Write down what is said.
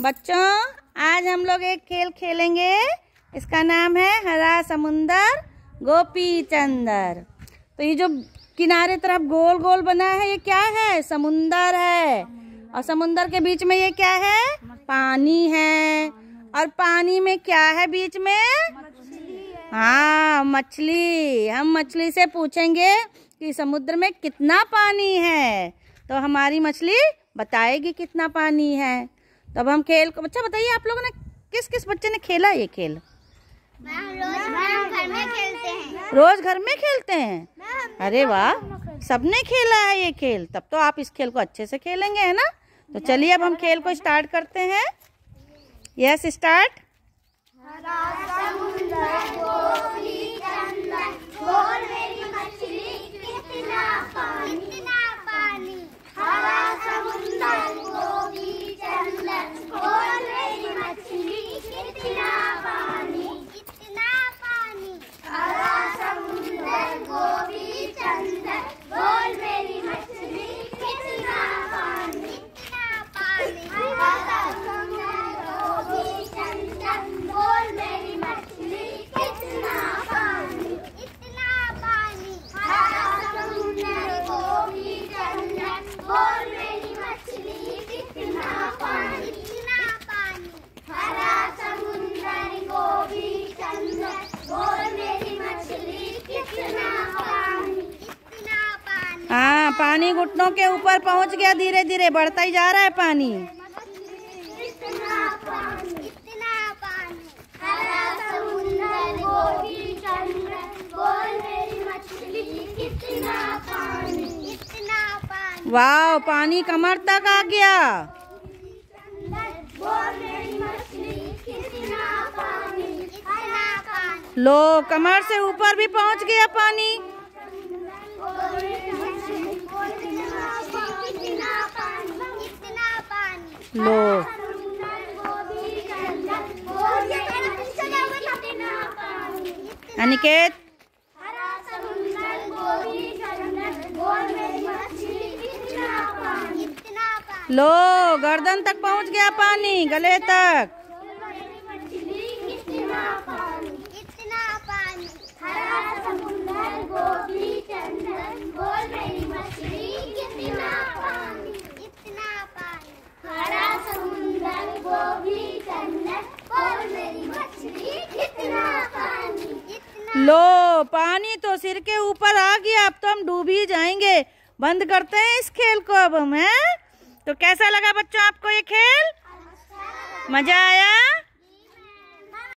बच्चों आज हम लोग एक खेल खेलेंगे इसका नाम है हरा समुंदर गोपी चंदर तो ये जो किनारे तरफ गोल गोल बना है ये क्या है समुंदर है और समुंदर के बीच में ये क्या है पानी है और पानी में क्या है बीच में हाँ मछली हम मछली से पूछेंगे कि समुद्र में कितना पानी है तो हमारी मछली बताएगी कितना पानी है तो अब हम खेल को बच्चा बताइए आप लोगों ने किस किस बच्चे ने खेला ये खेल रोज घर में खेलते हैं अरे वाह सबने खेला है ये खेल तब तो आप इस खेल को अच्छे से खेलेंगे है ना तो चलिए अब हम खेल को स्टार्ट करते हैं यस स्टार्ट हाँ, पानी घुटनों के ऊपर पहुंच गया धीरे धीरे बढ़ता ही जा रहा है पानी वाह पानी कमर तक आ गया लो कमर से ऊपर भी पहुंच गया पानी लो अनिकेत लो गर्दन तक पहुंच गया पानी गले तक लो पानी तो सिर के ऊपर आ गया अब तो हम डूब ही जाएंगे बंद करते हैं इस खेल को अब हम हैं तो कैसा लगा बच्चों आपको ये खेल मजा आया